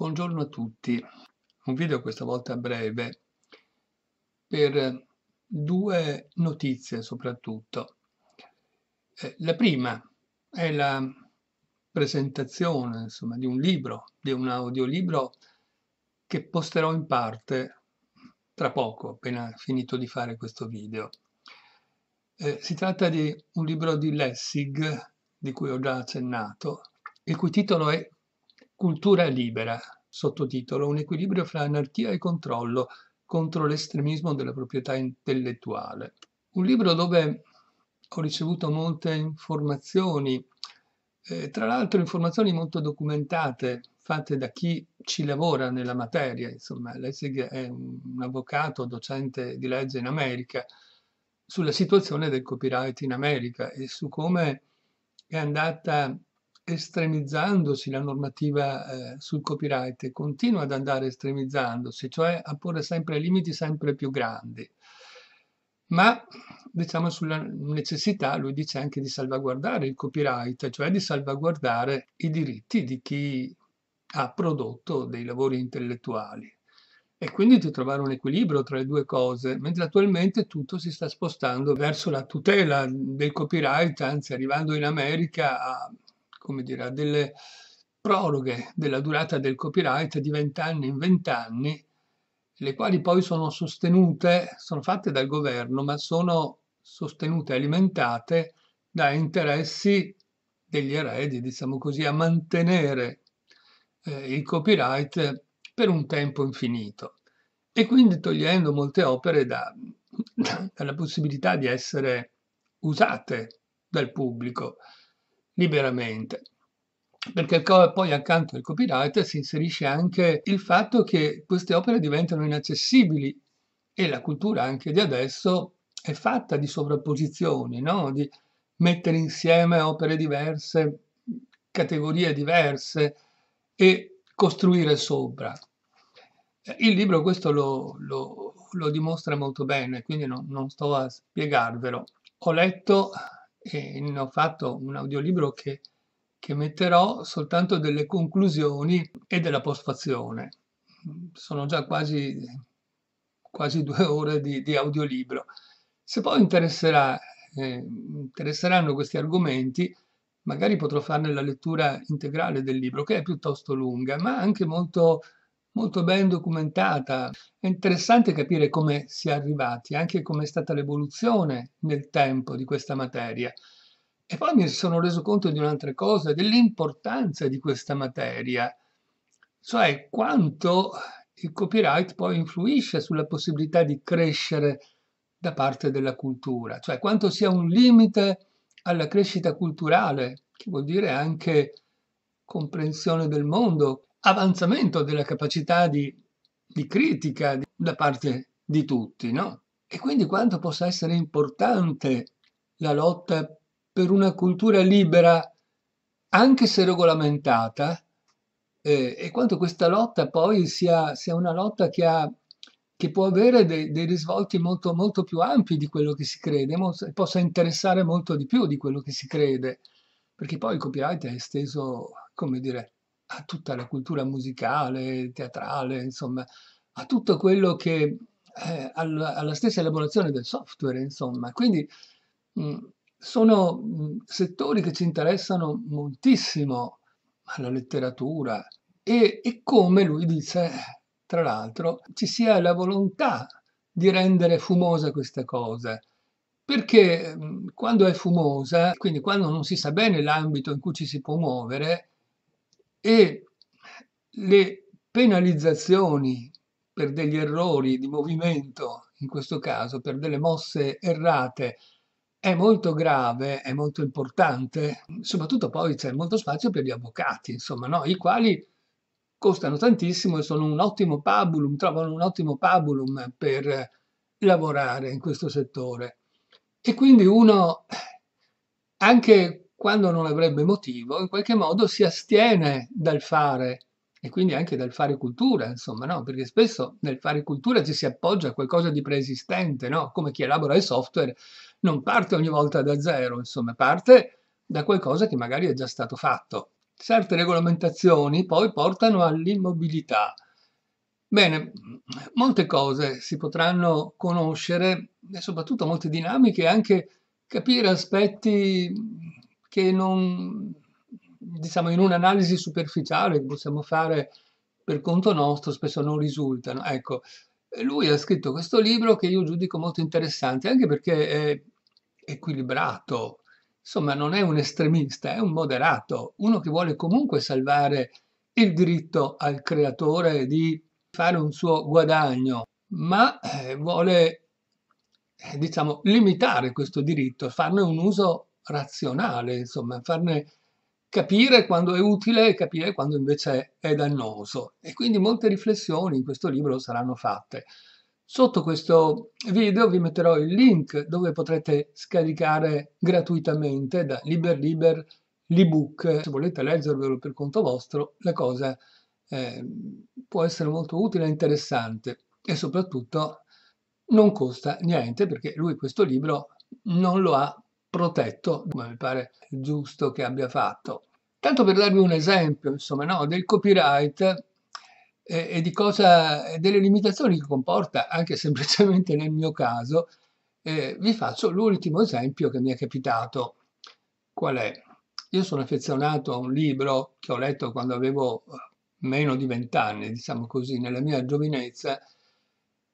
Buongiorno a tutti, un video questa volta breve per due notizie soprattutto. Eh, la prima è la presentazione insomma, di un libro, di un audiolibro che posterò in parte tra poco, appena finito di fare questo video. Eh, si tratta di un libro di Lessig, di cui ho già accennato, il cui titolo è Cultura libera, sottotitolo Un equilibrio fra anarchia e controllo contro l'estremismo della proprietà intellettuale. Un libro dove ho ricevuto molte informazioni, eh, tra l'altro informazioni molto documentate, fatte da chi ci lavora nella materia. Insomma, Lessig è un avvocato, docente di legge in America, sulla situazione del copyright in America e su come è andata estremizzandosi la normativa eh, sul copyright, continua ad andare estremizzandosi, cioè a porre sempre limiti sempre più grandi. Ma diciamo sulla necessità, lui dice anche di salvaguardare il copyright, cioè di salvaguardare i diritti di chi ha prodotto dei lavori intellettuali e quindi di trovare un equilibrio tra le due cose, mentre attualmente tutto si sta spostando verso la tutela del copyright, anzi arrivando in America a come dire, a delle proroghe della durata del copyright di vent'anni in vent'anni, le quali poi sono sostenute, sono fatte dal governo, ma sono sostenute, alimentate da interessi degli eredi, diciamo così, a mantenere eh, il copyright per un tempo infinito e quindi togliendo molte opere da, dalla possibilità di essere usate dal pubblico liberamente perché poi accanto al copyright si inserisce anche il fatto che queste opere diventano inaccessibili e la cultura anche di adesso è fatta di sovrapposizioni, no? di mettere insieme opere diverse, categorie diverse e costruire sopra. Il libro questo lo, lo, lo dimostra molto bene, quindi non, non sto a spiegarvelo. Ho letto e ne ho fatto un audiolibro che, che metterò soltanto delle conclusioni e della postfazione. Sono già quasi, quasi due ore di, di audiolibro. Se poi interesserà, eh, interesseranno questi argomenti, magari potrò farne la lettura integrale del libro, che è piuttosto lunga, ma anche molto molto ben documentata. È interessante capire come si è arrivati, anche come è stata l'evoluzione nel tempo di questa materia. E poi mi sono reso conto di un'altra cosa, dell'importanza di questa materia, cioè quanto il copyright poi influisce sulla possibilità di crescere da parte della cultura, cioè quanto sia un limite alla crescita culturale, che vuol dire anche comprensione del mondo, avanzamento della capacità di, di critica da parte di tutti, no? E quindi quanto possa essere importante la lotta per una cultura libera, anche se regolamentata, eh, e quanto questa lotta poi sia, sia una lotta che, ha, che può avere de, dei risvolti molto, molto più ampi di quello che si crede, molto, possa interessare molto di più di quello che si crede, perché poi il copyright è esteso, come dire, a tutta la cultura musicale, teatrale, insomma, a tutto quello che eh, alla, alla, stessa elaborazione del software, insomma. Quindi mh, mm, sono mh, mm, settori che ci interessano moltissimo alla letteratura e, e come lui dice, tra l'altro, ci sia la volontà di rendere fumosa questa cosa. Perché mm, quando è fumosa, quindi quando non si sa bene l'ambito in cui ci si può muovere, e le penalizzazioni per degli errori di movimento, in questo caso per delle mosse errate, è molto grave, è molto importante, soprattutto poi c'è molto spazio per gli avvocati, insomma, no? i quali costano tantissimo e sono un ottimo pabulum, trovano un ottimo pabulum per lavorare in questo settore. E quindi uno, anche quando non avrebbe motivo, in qualche modo si astiene dal fare e quindi anche dal fare cultura, insomma, no? Perché spesso nel fare cultura ci si appoggia a qualcosa di preesistente, no? Come chi elabora il software non parte ogni volta da zero, insomma, parte da qualcosa che magari è già stato fatto. Certe regolamentazioni poi portano all'immobilità. Bene, molte cose si potranno conoscere e soprattutto molte dinamiche, e anche capire aspetti che non, diciamo, in un'analisi superficiale che possiamo fare per conto nostro spesso non risultano. Ecco, lui ha scritto questo libro che io giudico molto interessante, anche perché è equilibrato, insomma non è un estremista, è un moderato, uno che vuole comunque salvare il diritto al creatore di fare un suo guadagno, ma eh, vuole, eh, diciamo, limitare questo diritto, farne un uso razionale, insomma, farne capire quando è utile e capire quando invece è dannoso. E quindi molte riflessioni in questo libro saranno fatte. Sotto questo video vi metterò il link dove potrete scaricare gratuitamente da Liber Liber l'ebook. Se volete leggervelo per conto vostro, la cosa eh, può essere molto utile e interessante e soprattutto non costa niente perché lui questo libro non lo ha protetto, ma mi pare giusto che abbia fatto. Tanto per darvi un esempio, insomma, no, del copyright eh, e di cosa, delle limitazioni che comporta, anche semplicemente nel mio caso, eh, vi faccio l'ultimo esempio che mi è capitato. Qual è? Io sono affezionato a un libro che ho letto quando avevo eh, meno di vent'anni, diciamo così, nella mia giovinezza,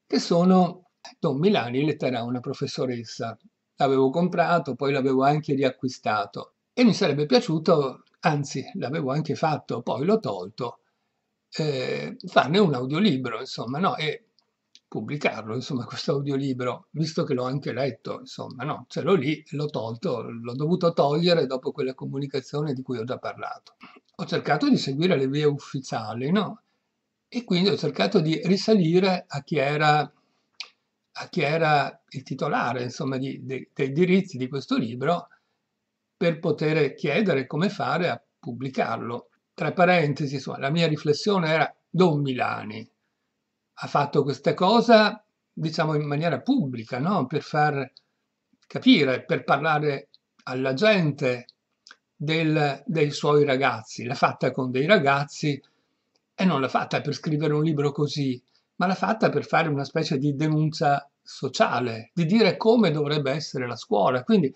che sono Don Milani, lettera a una professoressa, l'avevo comprato, poi l'avevo anche riacquistato e mi sarebbe piaciuto, anzi l'avevo anche fatto, poi l'ho tolto, eh, farne un audiolibro, insomma, no? E pubblicarlo, insomma, questo audiolibro, visto che l'ho anche letto, insomma, no? Ce l'ho lì, l'ho tolto, l'ho dovuto togliere dopo quella comunicazione di cui ho già parlato. Ho cercato di seguire le vie ufficiali, no? E quindi ho cercato di risalire a chi era a chi era il titolare insomma, di, de, dei diritti di questo libro per poter chiedere come fare a pubblicarlo. Tra parentesi, insomma, la mia riflessione era Don Milani ha fatto questa cosa diciamo in maniera pubblica, no? per far capire, per parlare alla gente del, dei suoi ragazzi. L'ha fatta con dei ragazzi e non l'ha fatta per scrivere un libro così ma l'ha fatta per fare una specie di denuncia sociale, di dire come dovrebbe essere la scuola. Quindi,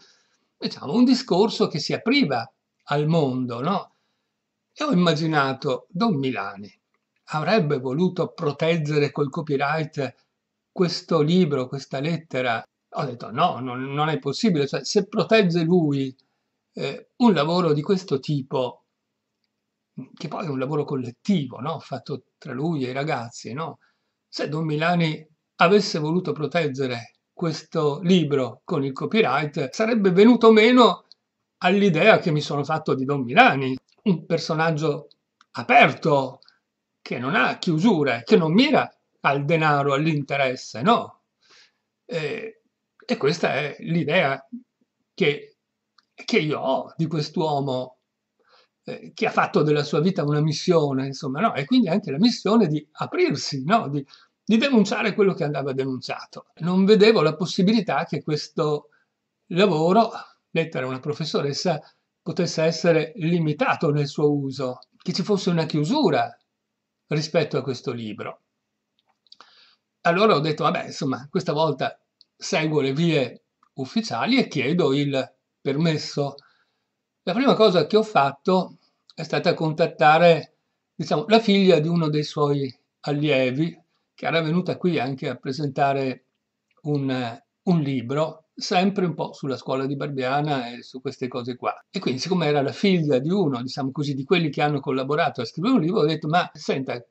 diciamo, un discorso che si apriva al mondo, no? E ho immaginato Don Milani avrebbe voluto proteggere col copyright questo libro, questa lettera. Ho detto no, non, non è possibile. Cioè, se protegge lui eh, un lavoro di questo tipo, che poi è un lavoro collettivo, no? fatto tra lui e i ragazzi, no? se Don Milani avesse voluto proteggere questo libro con il copyright, sarebbe venuto meno all'idea che mi sono fatto di Don Milani, un personaggio aperto, che non ha chiusure, che non mira al denaro, all'interesse, no. E, e questa è l'idea che, che io ho di quest'uomo eh, chi ha fatto della sua vita una missione, insomma, no? E quindi anche la missione di aprirsi, no? Di, di denunciare quello che andava denunciato. Non vedevo la possibilità che questo lavoro, lettera a una professoressa, potesse essere limitato nel suo uso, che ci fosse una chiusura rispetto a questo libro. Allora ho detto, vabbè, insomma, questa volta seguo le vie ufficiali e chiedo il permesso la prima cosa che ho fatto è stata contattare diciamo, la figlia di uno dei suoi allievi, che era venuta qui anche a presentare un, un libro, sempre un po' sulla scuola di Barbiana e su queste cose qua. E quindi, siccome era la figlia di uno, diciamo così, di quelli che hanno collaborato a scrivere un libro, ho detto, ma senta,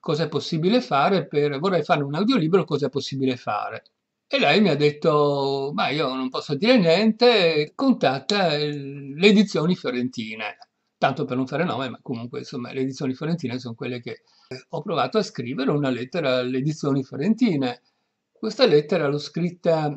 cosa è possibile fare per... vorrei fare un audiolibro, cosa è possibile fare? E lei mi ha detto, ma io non posso dire niente, contatta le edizioni fiorentine. Tanto per non fare nome, ma comunque insomma le edizioni fiorentine sono quelle che eh, ho provato a scrivere una lettera alle edizioni fiorentine. Questa lettera l'ho scritta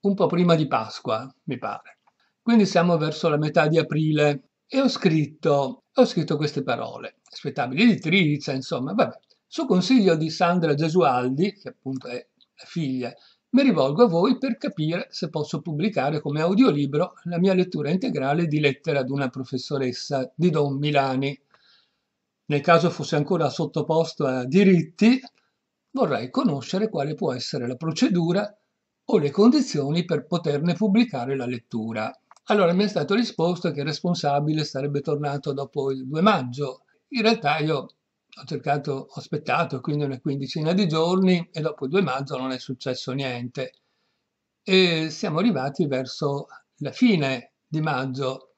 un po' prima di Pasqua, mi pare. Quindi siamo verso la metà di aprile e ho scritto, ho scritto queste parole. aspettabili editrice, insomma, vabbè. Su consiglio di Sandra Gesualdi, che appunto è figlia. Mi rivolgo a voi per capire se posso pubblicare come audiolibro la mia lettura integrale di Lettera ad una professoressa di Don Milani. Nel caso fosse ancora sottoposto a diritti, vorrei conoscere quale può essere la procedura o le condizioni per poterne pubblicare la lettura. Allora mi è stato risposto che il responsabile sarebbe tornato dopo il 2 maggio. In realtà io ho cercato, ho aspettato quindi una quindicina di giorni e dopo il 2 maggio non è successo niente. E siamo arrivati verso la fine di maggio,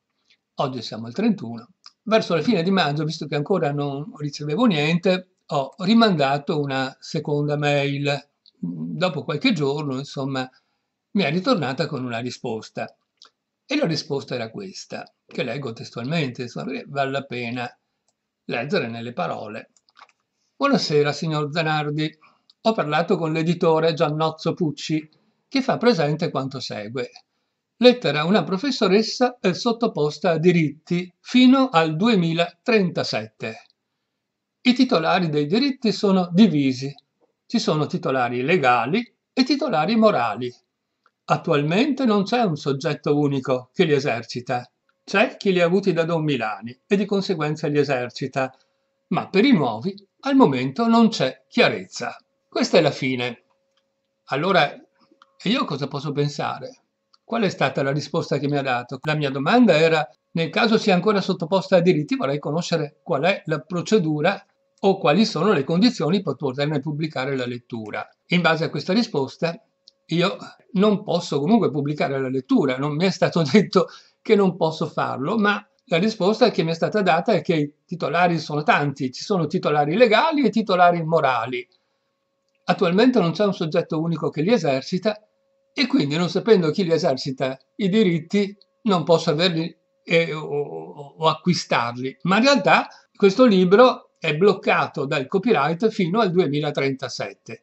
oggi siamo al 31, verso la fine di maggio, visto che ancora non ricevevo niente, ho rimandato una seconda mail. Dopo qualche giorno, insomma, mi è ritornata con una risposta. E la risposta era questa, che leggo testualmente, insomma, vale la pena leggere nelle parole. Buonasera, signor Zanardi. Ho parlato con l'editore Giannozzo Pucci, che fa presente quanto segue. Lettera una professoressa è sottoposta a diritti fino al 2037. I titolari dei diritti sono divisi. Ci sono titolari legali e titolari morali. Attualmente non c'è un soggetto unico che li esercita. C'è cioè chi li ha avuti da Don Milani e di conseguenza li esercita, ma per i nuovi al momento non c'è chiarezza. Questa è la fine. Allora, io cosa posso pensare? Qual è stata la risposta che mi ha dato? La mia domanda era, nel caso sia ancora sottoposta a diritti, vorrei conoscere qual è la procedura o quali sono le condizioni per poterne pubblicare la lettura. In base a questa risposta, io non posso comunque pubblicare la lettura, non mi è stato detto che non posso farlo, ma la risposta che mi è stata data è che i titolari sono tanti, ci sono titolari legali e titolari morali. Attualmente non c'è un soggetto unico che li esercita e quindi non sapendo chi li esercita i diritti non posso averli e, eh, o, o, o acquistarli. Ma in realtà questo libro è bloccato dal copyright fino al 2037.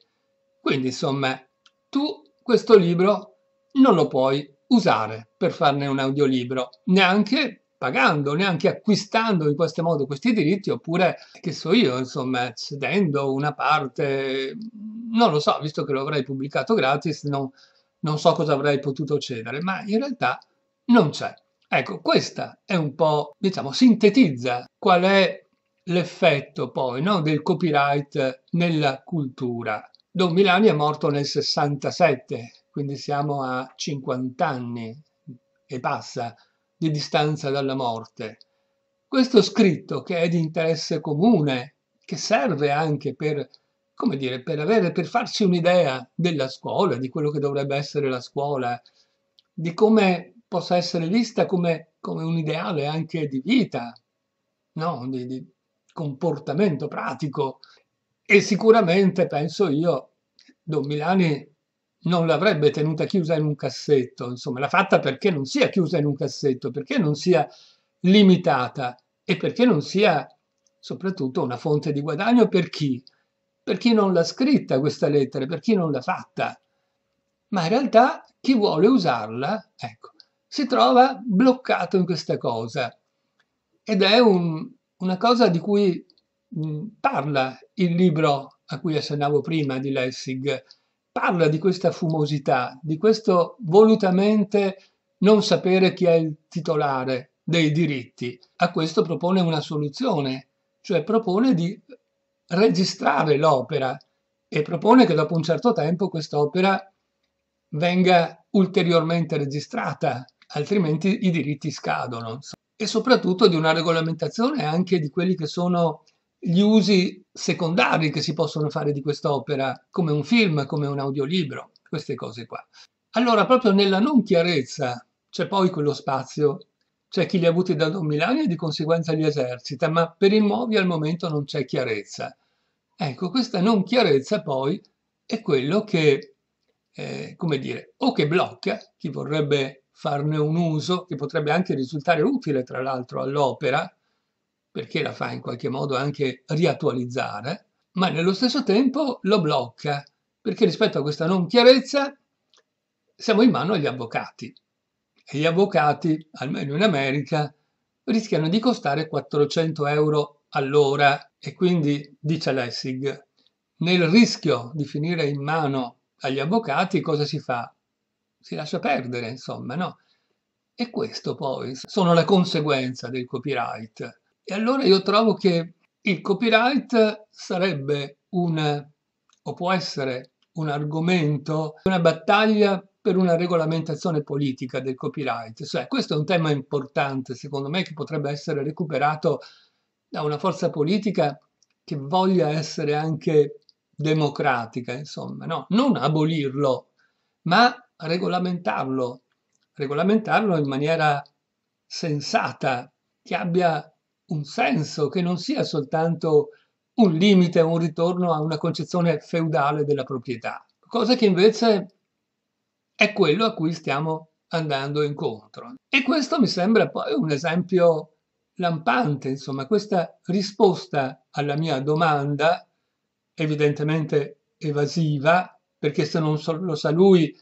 Quindi insomma tu questo libro non lo puoi usare per farne un audiolibro, neanche pagando, neanche acquistando in questo modo questi diritti, oppure, che so io, insomma, cedendo una parte, non lo so, visto che lo avrei pubblicato gratis, non, non so cosa avrei potuto cedere, ma in realtà non c'è. Ecco, questa è un po', diciamo, sintetizza qual è l'effetto poi no, del copyright nella cultura. Don Milani è morto nel 67, quindi siamo a 50 anni e passa di distanza dalla morte. Questo scritto, che è di interesse comune, che serve anche per, come dire, per, avere, per farci un'idea della scuola, di quello che dovrebbe essere la scuola, di come possa essere vista come, come un ideale anche di vita, no? di, di comportamento pratico. E sicuramente, penso io, Don Milani non l'avrebbe tenuta chiusa in un cassetto, insomma l'ha fatta perché non sia chiusa in un cassetto, perché non sia limitata e perché non sia soprattutto una fonte di guadagno per chi? Per chi non l'ha scritta questa lettera, per chi non l'ha fatta. Ma in realtà chi vuole usarla, ecco, si trova bloccato in questa cosa. Ed è un, una cosa di cui mh, parla il libro a cui accennavo prima di Lessig, parla di questa fumosità, di questo volutamente non sapere chi è il titolare dei diritti. A questo propone una soluzione, cioè propone di registrare l'opera e propone che dopo un certo tempo quest'opera venga ulteriormente registrata, altrimenti i diritti scadono. E soprattutto di una regolamentazione anche di quelli che sono gli usi secondari che si possono fare di quest'opera, come un film, come un audiolibro, queste cose qua. Allora, proprio nella non chiarezza c'è poi quello spazio, c'è chi li ha avuti da Don Milani e di conseguenza li esercita, ma per i nuovi al momento non c'è chiarezza. Ecco, questa non chiarezza poi è quello che, eh, come dire, o che blocca chi vorrebbe farne un uso, che potrebbe anche risultare utile tra l'altro all'opera, perché la fa in qualche modo anche riattualizzare, ma nello stesso tempo lo blocca, perché rispetto a questa non chiarezza siamo in mano agli avvocati. E gli avvocati, almeno in America, rischiano di costare 400 euro all'ora e quindi, dice Lessig, nel rischio di finire in mano agli avvocati cosa si fa? Si lascia perdere, insomma, no? E questo poi sono la conseguenza del copyright. E allora io trovo che il copyright sarebbe un, o può essere un argomento, una battaglia per una regolamentazione politica del copyright. Cioè, questo è un tema importante, secondo me, che potrebbe essere recuperato da una forza politica che voglia essere anche democratica, insomma, no? non abolirlo, ma regolamentarlo, regolamentarlo in maniera sensata, che abbia un senso, che non sia soltanto un limite, un ritorno a una concezione feudale della proprietà, cosa che invece è quello a cui stiamo andando incontro. E questo mi sembra poi un esempio lampante, insomma, questa risposta alla mia domanda, evidentemente evasiva, perché se non lo sa lui,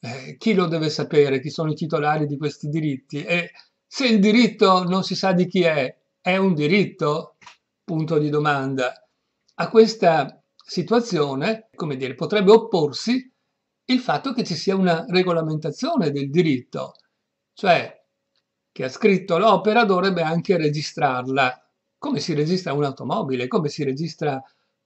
eh, chi lo deve sapere, chi sono i titolari di questi diritti? E se il diritto non si sa di chi è, è un diritto? Punto di domanda. A questa situazione, come dire, potrebbe opporsi il fatto che ci sia una regolamentazione del diritto, cioè chi ha scritto l'opera dovrebbe anche registrarla, come si registra un'automobile, come si registra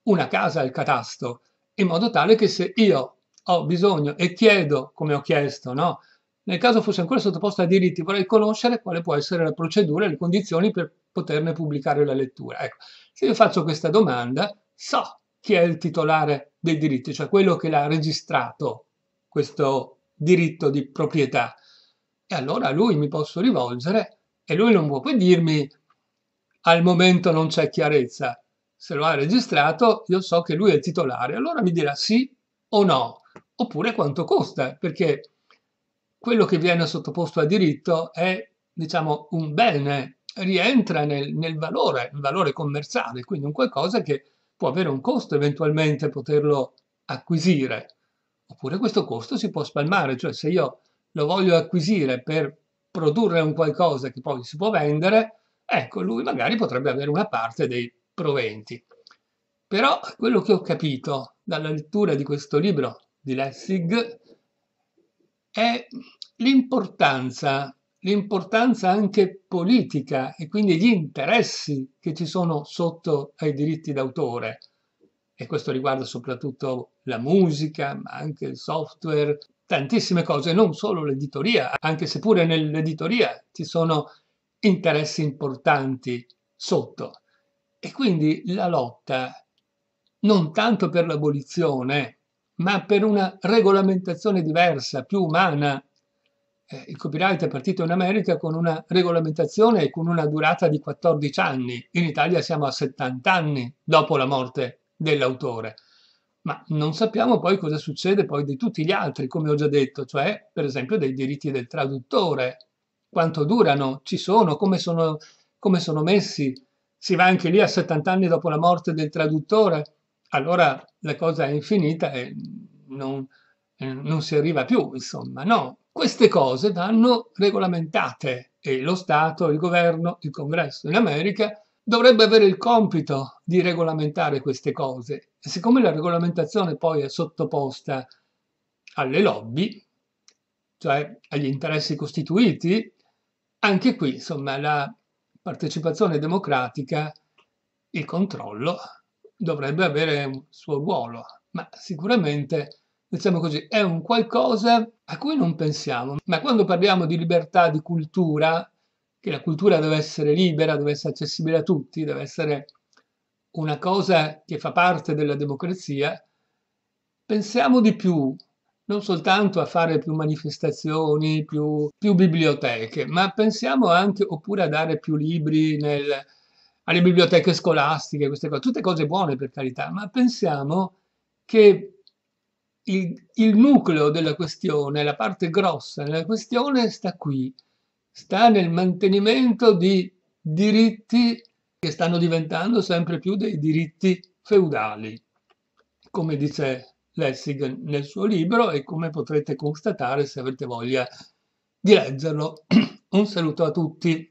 una casa al catasto, in modo tale che se io ho bisogno e chiedo, come ho chiesto, no, nel caso fosse ancora sottoposta a diritti, vorrei conoscere quale può essere la procedura e le condizioni per poterne pubblicare la lettura. Ecco, se io faccio questa domanda, so chi è il titolare dei diritti, cioè quello che l'ha registrato questo diritto di proprietà. E allora a lui mi posso rivolgere e lui non può poi dirmi al momento non c'è chiarezza. Se lo ha registrato, io so che lui è il titolare, allora mi dirà sì o no, oppure quanto costa, perché quello che viene sottoposto a diritto è, diciamo, un bene, eh, rientra nel, nel valore, il valore commerciale, quindi un qualcosa che può avere un costo eventualmente poterlo acquisire. Oppure questo costo si può spalmare, cioè se io lo voglio acquisire per produrre un qualcosa che poi si può vendere, ecco, lui magari potrebbe avere una parte dei proventi. Però quello che ho capito dalla lettura di questo libro di Lessig è l'importanza, l'importanza anche politica e quindi gli interessi che ci sono sotto ai diritti d'autore. E questo riguarda soprattutto la musica, ma anche il software, tantissime cose, non solo l'editoria, anche se pure nell'editoria ci sono interessi importanti sotto. E quindi la lotta non tanto per l'abolizione, ma per una regolamentazione diversa, più umana. Eh, il copyright è partito in America con una regolamentazione e con una durata di 14 anni. In Italia siamo a 70 anni dopo la morte dell'autore. Ma non sappiamo poi cosa succede poi di tutti gli altri, come ho già detto, cioè per esempio dei diritti del traduttore. Quanto durano? Ci sono? Come sono, come sono messi? Si va anche lì a 70 anni dopo la morte del traduttore? Allora la cosa è infinita e non, non si arriva più, insomma, no. Queste cose vanno regolamentate e lo Stato, il governo, il congresso in America dovrebbe avere il compito di regolamentare queste cose. E siccome la regolamentazione poi è sottoposta alle lobby, cioè agli interessi costituiti, anche qui insomma la partecipazione democratica, il controllo dovrebbe avere un suo ruolo, ma sicuramente, diciamo così, è un qualcosa a cui non pensiamo. Ma quando parliamo di libertà di cultura, che la cultura deve essere libera, deve essere accessibile a tutti, deve essere una cosa che fa parte della democrazia, pensiamo di più, non soltanto a fare più manifestazioni, più, più biblioteche, ma pensiamo anche oppure a dare più libri nel, alle biblioteche scolastiche, queste cose, tutte cose buone per carità, ma pensiamo che il, il nucleo della questione, la parte grossa della questione sta qui, sta nel mantenimento di diritti che stanno diventando sempre più dei diritti feudali, come dice Lessig nel suo libro e come potrete constatare se avete voglia di leggerlo. Un saluto a tutti.